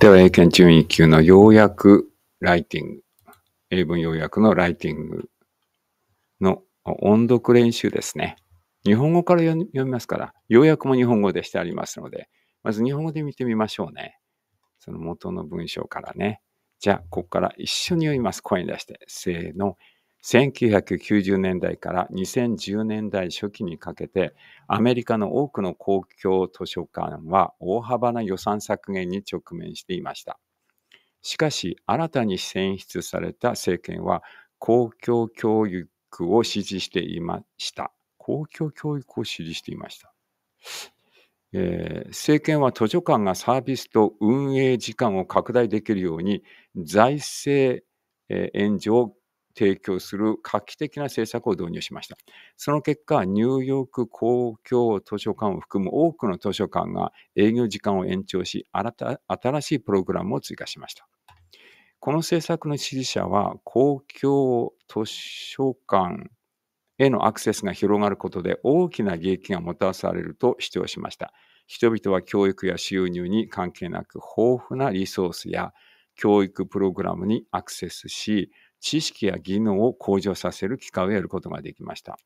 では、英検準1級の要約ライティング。英文要約のライティングの音読練習ですね。日本語から読みますから、要約も日本語でしてありますので、まず日本語で見てみましょうね。その元の文章からね。じゃあ、ここから一緒に読みます。声に出して。せーの。1990年代から2010年代初期にかけてアメリカの多くの公共図書館は大幅な予算削減に直面していましたしかし新たに選出された政権は公共教育を支持していました公共教育を支持していました、えー、政権は図書館がサービスと運営時間を拡大できるように財政援助を提供する画期的な政策を導入しました。その結果、ニューヨーク公共図書館を含む多くの図書館が営業時間を延長し、新しいプログラムを追加しました。この政策の支持者は、公共図書館へのアクセスが広がることで大きな利益がもたらされると主張しました。人々は教育や収入に関係なく豊富なリソースや教育プログラムにアクセスし、知識や技能を向上させる機会を得ることができました。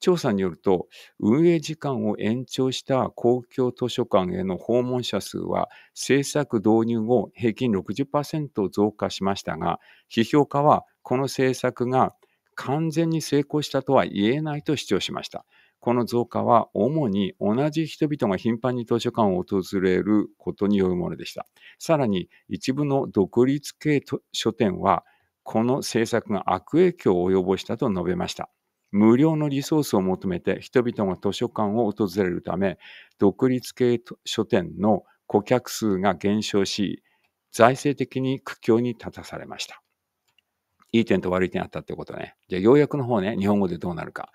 調査によると、運営時間を延長した公共図書館への訪問者数は、政策導入後、平均60%増加しましたが、批評家はこの政策が完全に成功したとは言えないと主張しました。この増加は主に同じ人々が頻繁に図書館を訪れることによるものでした。さらに一部の独立系書店はこの政策が悪影響を及ぼしたと述べました。無料のリソースを求めて人々が図書館を訪れるため、独立系書店の顧客数が減少し、財政的に苦境に立たされました。いい点と悪い点あったってことね。じゃあ、要約の方ね、日本語でどうなるか。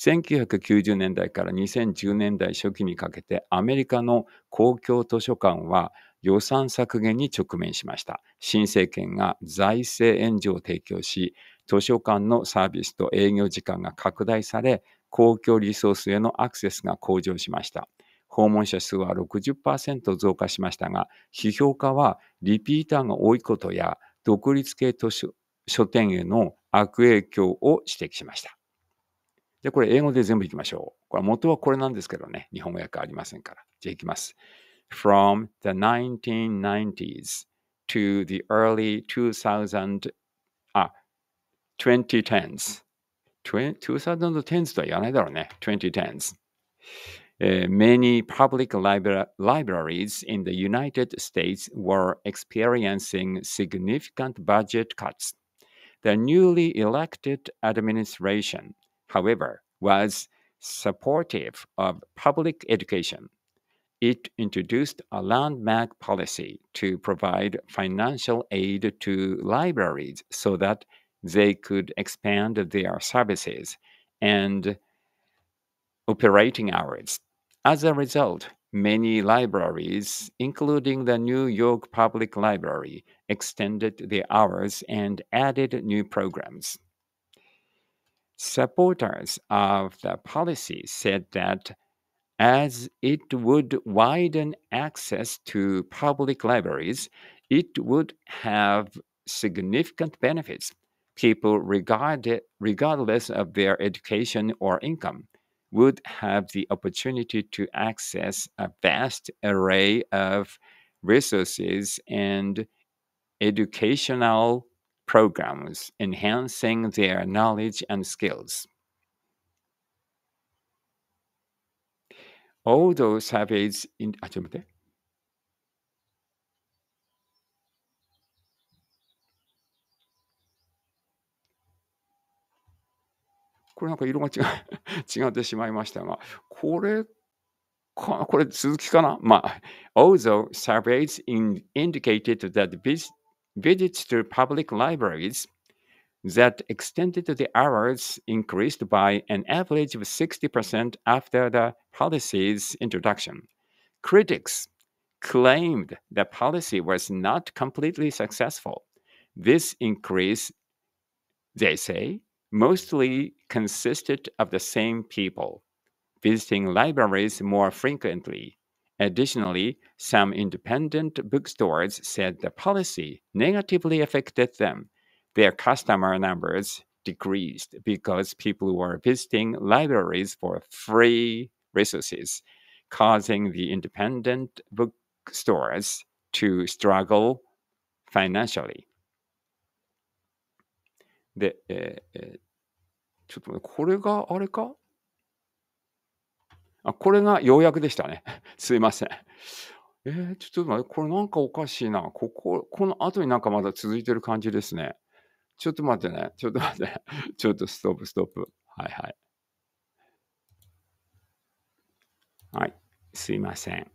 1990年代から2010年代初期にかけてアメリカの公共図書館は予算削減に直面しました。新政権が財政援助を提供し、図書館のサービスと営業時間が拡大され、公共リソースへのアクセスが向上しました。訪問者数は60%増加しましたが、批評家はリピーターが多いことや、独立系図書書店への悪影響を指摘しました。じゃあこれ英語で全部いきましょう。これ元はこれなんですけどね、日本語訳ありませんから。じゃあいきます。from the 1990s to the early 2000, ah, 2010s. 2010s とは言わないだろうね。2010s. Uh, many public libra libraries in the United States were experiencing significant budget cuts. The newly elected administration, however, was supportive of public education it introduced a landmark policy to provide financial aid to libraries so that they could expand their services and operating hours. As a result, many libraries, including the New York Public Library, extended their hours and added new programs. Supporters of the policy said that as it would widen access to public libraries, it would have significant benefits. People, regard, regardless of their education or income, would have the opportunity to access a vast array of resources and educational programs, enhancing their knowledge and skills. all those surveys in. 아, 좀 surveys in indicated that visits to public libraries that extended the hours increased by an average of 60% after the policy's introduction, critics claimed that policy was not completely successful. This increase, they say, mostly consisted of the same people visiting libraries more frequently. Additionally, some independent bookstores said the policy negatively affected them. Their customer numbers decreased because people were visiting libraries for free resources, causing the independent bookstores to struggle financially. で、えー、ちょっとこれがあれかあ、これが要約でしたね。すいません。えー、ちょっと待って、これなんかおかしいな。ここ、この後になんかまだ続いてる感じですね。ちょっと待ってね。ちょっと待って、ね。ちょっとストップ、ストップ。はいはい。はい、すいません。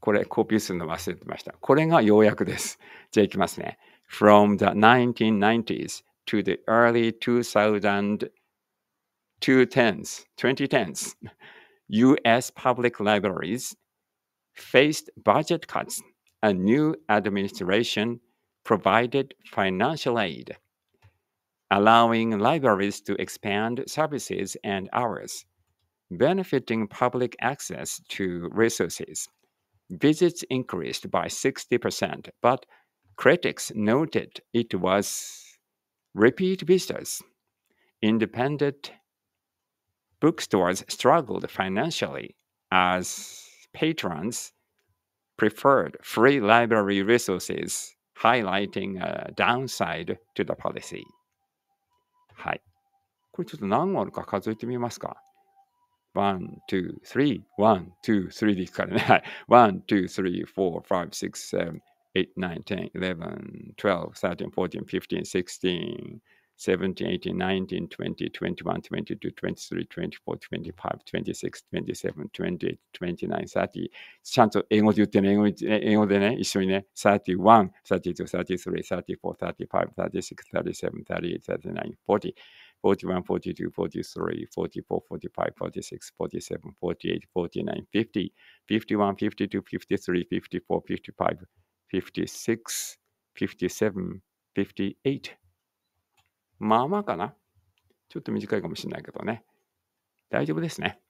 これコピーするの忘れてました。これが要約です。じゃあいきますね。From the 1990s to the early 2010s, 2010s, U.S. public libraries faced budget cuts. A new administration provided financial aid, allowing libraries to expand services and hours benefiting public access to resources. Visits increased by 60%, but critics noted it was repeat visitors. Independent bookstores struggled financially as patrons preferred free library resources, highlighting a downside to the policy. はい。これちょっと何個あるか数えてみますか。ワン、ツー、スリー、ワン、ツー、スリーですからね。はい。ワン、ツー、スリー、フォー、ファイブ、シックス、セブン、エイト、ナイン、テン、イレブン、トゥエルブ、サーティン、フォーティン、フィフティン、シクスティン、17, 18, 19, 20, 21, 22, 23, 24, 25, 26, 27, 28, 29, 30. ちゃんと英語で言ってね、英語英語でね、一緒にね、31, 32, 33, 34, 35, 36, 37, 38, 39, 40. 41, 42, 43, 44, 45, 46, 47, 48, 49, 50, 51, 52, 53, 54, 55, 56, 57, 58。まあまあかな。ちょっと短いかもしれないけどね。大丈夫ですね。